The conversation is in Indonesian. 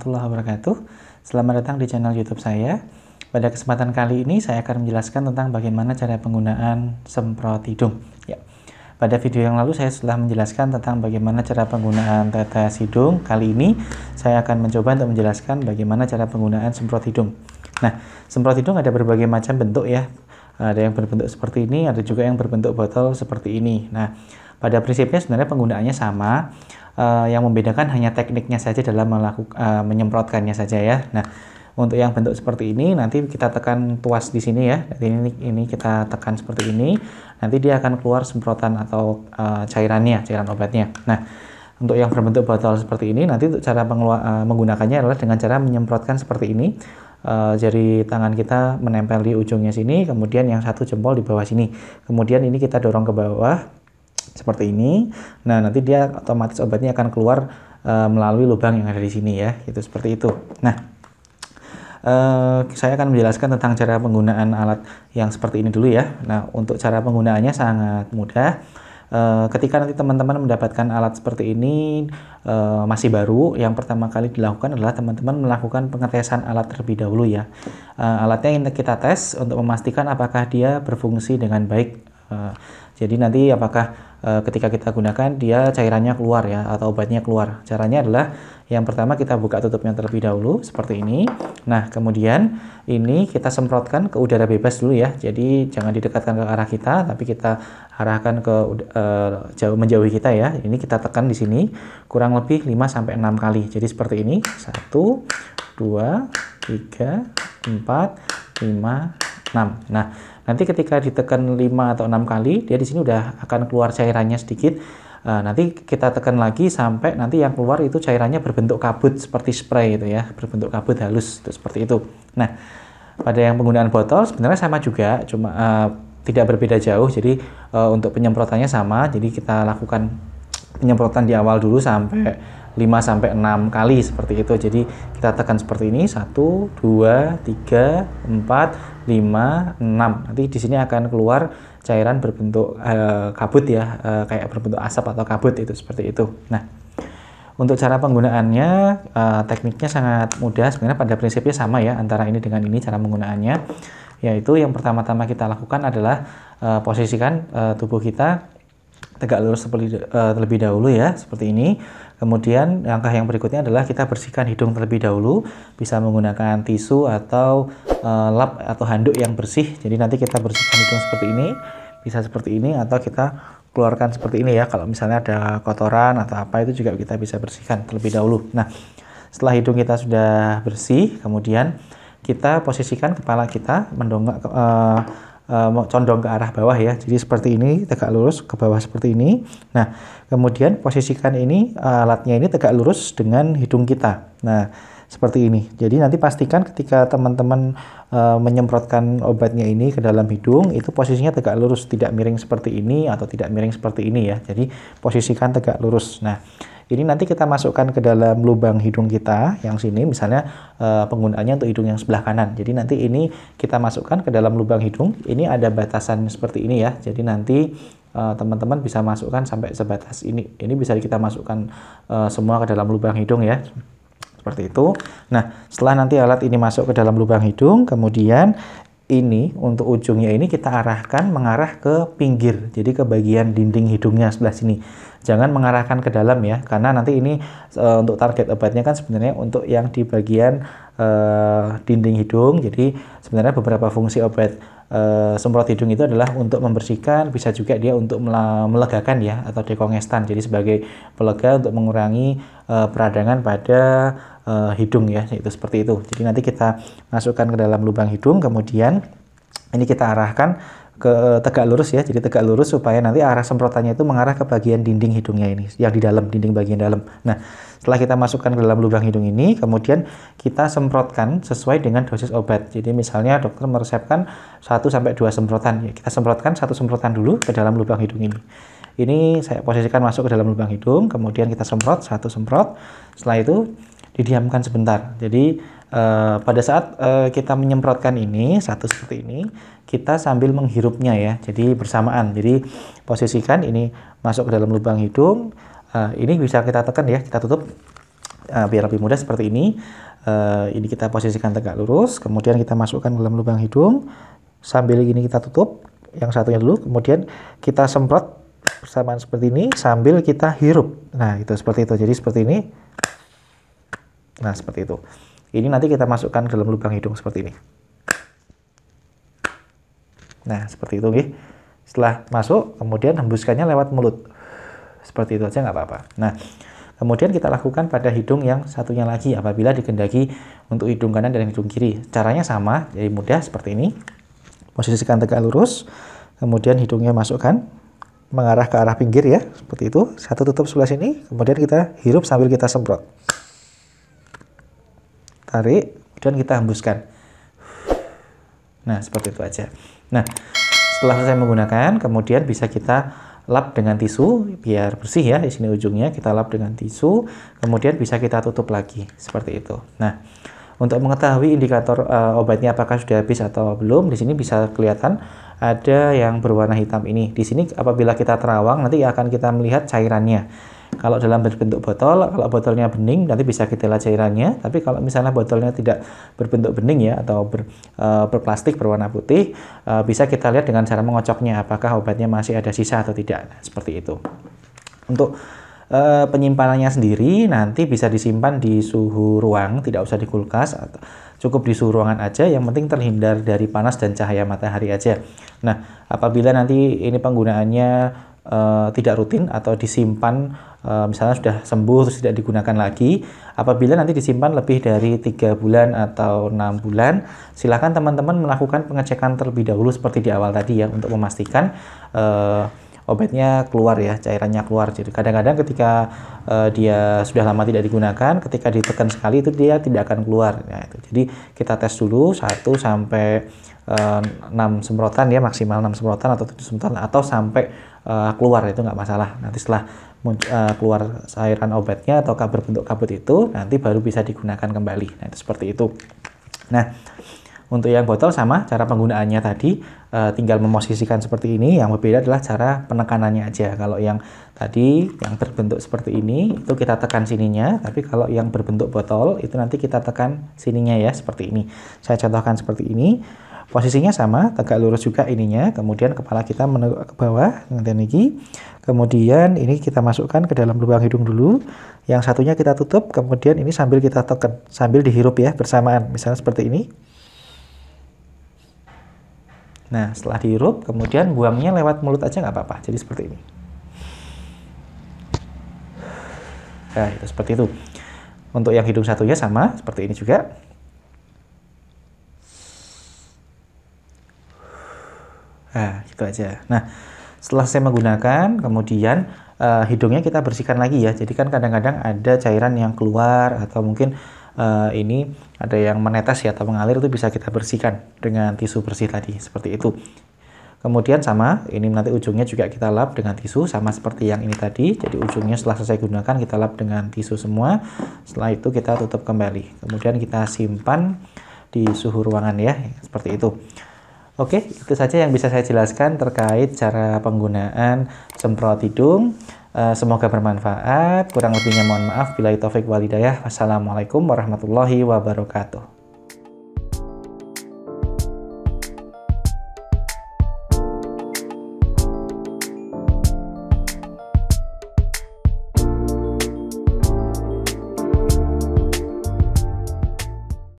warahmatullahi wabarakatuh. Selamat datang di channel YouTube saya. Pada kesempatan kali ini saya akan menjelaskan tentang bagaimana cara penggunaan semprot hidung. Ya. Pada video yang lalu saya sudah menjelaskan tentang bagaimana cara penggunaan tetes hidung. Kali ini saya akan mencoba untuk menjelaskan bagaimana cara penggunaan semprot hidung. Nah, semprot hidung ada berbagai macam bentuk ya. Ada yang berbentuk seperti ini, ada juga yang berbentuk botol seperti ini. Nah, pada prinsipnya sebenarnya penggunaannya sama Eh, yang membedakan hanya tekniknya saja dalam melakukan uh, eh, menyemprotkannya saja ya. Nah, untuk yang bentuk seperti ini nanti kita tekan tuas di sini ya. Ini ini kita tekan seperti ini, nanti dia akan keluar semprotan atau uh, cairannya, cairan obatnya. Nah, untuk yang berbentuk botol seperti ini nanti untuk cara uh, menggunakannya adalah dengan cara menyemprotkan seperti ini uh, jari tangan kita menempel di ujungnya sini kemudian yang satu jempol di bawah sini kemudian ini kita dorong ke bawah seperti ini. Nah, nanti dia otomatis obatnya akan keluar e, melalui lubang yang ada di sini ya, itu seperti itu. Nah, e, saya akan menjelaskan tentang cara penggunaan alat yang seperti ini dulu ya. Nah, untuk cara penggunaannya sangat mudah. E, ketika nanti teman-teman mendapatkan alat seperti ini e, masih baru, yang pertama kali dilakukan adalah teman-teman melakukan pengetesan alat terlebih dahulu ya. E, alatnya yang kita tes untuk memastikan apakah dia berfungsi dengan baik jadi nanti apakah e, ketika kita gunakan dia cairannya keluar ya atau obatnya keluar. Caranya adalah yang pertama kita buka tutupnya terlebih dahulu seperti ini. Nah, kemudian ini kita semprotkan ke udara bebas dulu ya. Jadi jangan didekatkan ke arah kita tapi kita arahkan ke e, jauh menjauhi kita ya. Ini kita tekan di sini kurang lebih 5 sampai 6 kali. Jadi seperti ini. satu, dua, tiga, empat, lima. 6. Nah, nanti ketika ditekan 5 atau 6 kali, dia di sini udah akan keluar cairannya sedikit. Uh, nanti kita tekan lagi sampai nanti yang keluar itu cairannya berbentuk kabut seperti spray itu ya, berbentuk kabut halus itu seperti itu. Nah, pada yang penggunaan botol sebenarnya sama juga, cuma uh, tidak berbeda jauh. Jadi uh, untuk penyemprotannya sama, jadi kita lakukan penyemprotan di awal dulu sampai 5 sampai 6 kali seperti itu. Jadi kita tekan seperti ini 1 2 3 4 5 6. Nanti di sini akan keluar cairan berbentuk uh, kabut ya, uh, kayak berbentuk asap atau kabut itu seperti itu. Nah, untuk cara penggunaannya, uh, tekniknya sangat mudah. Sebenarnya pada prinsipnya sama ya antara ini dengan ini cara penggunaannya Yaitu yang pertama-tama kita lakukan adalah uh, posisikan uh, tubuh kita tegak lurus seperti, uh, terlebih dahulu ya, seperti ini. Kemudian langkah yang berikutnya adalah kita bersihkan hidung terlebih dahulu, bisa menggunakan tisu atau uh, lap atau handuk yang bersih. Jadi nanti kita bersihkan hidung seperti ini, bisa seperti ini atau kita keluarkan seperti ini ya. Kalau misalnya ada kotoran atau apa itu juga kita bisa bersihkan terlebih dahulu. Nah, setelah hidung kita sudah bersih, kemudian kita posisikan kepala kita mendongak uh, uh, condong ke arah bawah ya. Jadi seperti ini tegak lurus ke bawah seperti ini. Nah, kemudian posisikan ini eh, alatnya ini tegak lurus dengan hidung kita. Nah, seperti ini. Jadi nanti pastikan ketika teman-teman uh, menyemprotkan obatnya ini ke dalam hidung itu posisinya tegak lurus, tidak miring seperti ini atau tidak miring seperti ini ya. Jadi posisikan tegak lurus. Nah, ini nanti kita masukkan ke dalam lubang hidung kita yang sini misalnya e, penggunaannya untuk hidung yang sebelah kanan jadi nanti ini kita masukkan ke dalam lubang hidung ini ada batasan seperti ini ya jadi nanti eh, teman-teman bisa masukkan sampai sebatas ini ini bisa kita masukkan uh, semua ke dalam lubang hidung ya seperti itu. Nah, setelah nanti alat ini masuk ke dalam lubang hidung, kemudian ini untuk ujungnya ini kita arahkan mengarah ke pinggir, jadi ke bagian dinding hidungnya sebelah sini. Jangan mengarahkan ke dalam ya, karena nanti ini e, untuk target obatnya kan sebenarnya untuk yang di bagian uh, dinding hidung. Jadi sebenarnya beberapa fungsi obat uh, eh, semprot hidung itu adalah untuk membersihkan, bisa juga dia untuk melegakan ya atau dekongestan. Jadi sebagai pelega untuk mengurangi uh, peradangan pada uh, hidung ya, itu seperti itu. Jadi nanti kita masukkan ke dalam lubang hidung, kemudian ini kita arahkan ke tegak lurus ya, jadi tegak lurus supaya nanti arah semprotannya itu mengarah ke bagian dinding hidungnya ini, yang di dalam, dinding bagian dalam. Nah, setelah kita masukkan ke dalam lubang hidung ini, kemudian kita semprotkan sesuai dengan dosis obat. Jadi misalnya dokter meresepkan 1-2 semprotan, ya, kita semprotkan satu semprotan dulu ke dalam lubang hidung ini. Ini saya posisikan masuk ke dalam lubang hidung, kemudian kita semprot, satu semprot, setelah itu didiamkan sebentar. Jadi uh, pada saat uh, kita menyemprotkan ini satu seperti ini kita sambil menghirupnya ya jadi bersamaan jadi posisikan ini masuk ke dalam lubang hidung uh, ini bisa kita tekan ya kita tutup uh, biar lebih mudah seperti ini uh, ini kita posisikan tegak lurus kemudian kita masukkan ke dalam lubang hidung sambil ini kita tutup yang satunya dulu kemudian kita semprot bersamaan seperti ini sambil kita hirup nah itu seperti itu jadi seperti ini nah seperti itu ini nanti kita masukkan ke dalam lubang hidung seperti ini. Nah, seperti itu. nih. Setelah masuk, kemudian hembuskannya lewat mulut. Seperti itu aja nggak apa-apa. Nah, kemudian kita lakukan pada hidung yang satunya lagi apabila digendaki untuk hidung kanan dan hidung kiri. Caranya sama, jadi mudah seperti ini. Posisikan tegak lurus, kemudian hidungnya masukkan mengarah ke arah pinggir ya, seperti itu. Satu tutup sebelah sini, kemudian kita hirup sambil kita semprot tarik, kemudian kita hembuskan. Nah, seperti itu aja. Nah, setelah selesai menggunakan, kemudian bisa kita lap dengan tisu biar bersih ya di sini ujungnya kita lap dengan tisu kemudian bisa kita tutup lagi seperti itu nah untuk mengetahui indikator uh, obatnya apakah sudah habis atau belum di sini bisa kelihatan ada yang berwarna hitam ini di sini apabila kita terawang nanti akan kita melihat cairannya kalau dalam berbentuk botol, kalau botolnya bening nanti bisa kita lihat cairannya. Tapi kalau misalnya botolnya tidak berbentuk bening ya atau ber, e, berplastik berwarna putih, e, bisa kita lihat dengan cara mengocoknya apakah obatnya masih ada sisa atau tidak. Nah, seperti itu. Untuk e, penyimpanannya sendiri nanti bisa disimpan di suhu ruang, tidak usah di kulkas atau cukup di suhu ruangan aja yang penting terhindar dari panas dan cahaya matahari aja. Nah, apabila nanti ini penggunaannya uh, tidak rutin atau disimpan uh, misalnya sudah sembuh terus tidak digunakan lagi apabila nanti disimpan lebih dari tiga bulan atau enam bulan silahkan teman-teman melakukan pengecekan terlebih dahulu seperti di awal tadi ya untuk memastikan uh, obatnya keluar ya cairannya keluar jadi kadang-kadang ketika uh, dia sudah lama tidak digunakan ketika ditekan sekali itu dia tidak akan keluar ya, itu. jadi kita tes dulu 1 sampai uh, 6 semprotan ya maksimal 6 semprotan atau 7 semprotan atau sampai uh, keluar itu nggak masalah nanti setelah uh, keluar cairan obatnya atau berbentuk kabut itu nanti baru bisa digunakan kembali nah itu seperti itu nah untuk yang botol sama cara penggunaannya tadi uh, tinggal memosisikan seperti ini. Yang berbeda adalah cara penekanannya aja. Kalau yang tadi yang berbentuk seperti ini itu kita tekan sininya, tapi kalau yang berbentuk botol itu nanti kita tekan sininya ya seperti ini. Saya contohkan seperti ini. Posisinya sama, tegak lurus juga ininya. Kemudian kepala kita menekuk ke bawah, nanti ini Kemudian ini kita masukkan ke dalam lubang hidung dulu. Yang satunya kita tutup, kemudian ini sambil kita tekan, sambil dihirup ya bersamaan. Misalnya seperti ini. Nah, setelah dihirup, kemudian buangnya lewat mulut aja nggak apa-apa. Jadi seperti ini. Nah, itu seperti itu. Untuk yang hidung satunya sama, seperti ini juga. Nah, gitu aja. Nah, setelah saya menggunakan, kemudian uh, hidungnya kita bersihkan lagi ya. Jadi kan kadang-kadang ada cairan yang keluar atau mungkin uh, ini ada yang menetes ya atau mengalir itu bisa kita bersihkan dengan tisu bersih tadi seperti itu. Kemudian sama, ini nanti ujungnya juga kita lap dengan tisu sama seperti yang ini tadi. Jadi ujungnya setelah selesai gunakan kita lap dengan tisu semua. Setelah itu kita tutup kembali. Kemudian kita simpan di suhu ruangan ya, seperti itu. Oke, itu saja yang bisa saya jelaskan terkait cara penggunaan semprot hidung. Eh, semoga bermanfaat. Kurang lebihnya mohon maaf. Bila itu taufik walidayah. Wassalamualaikum warahmatullahi wabarakatuh.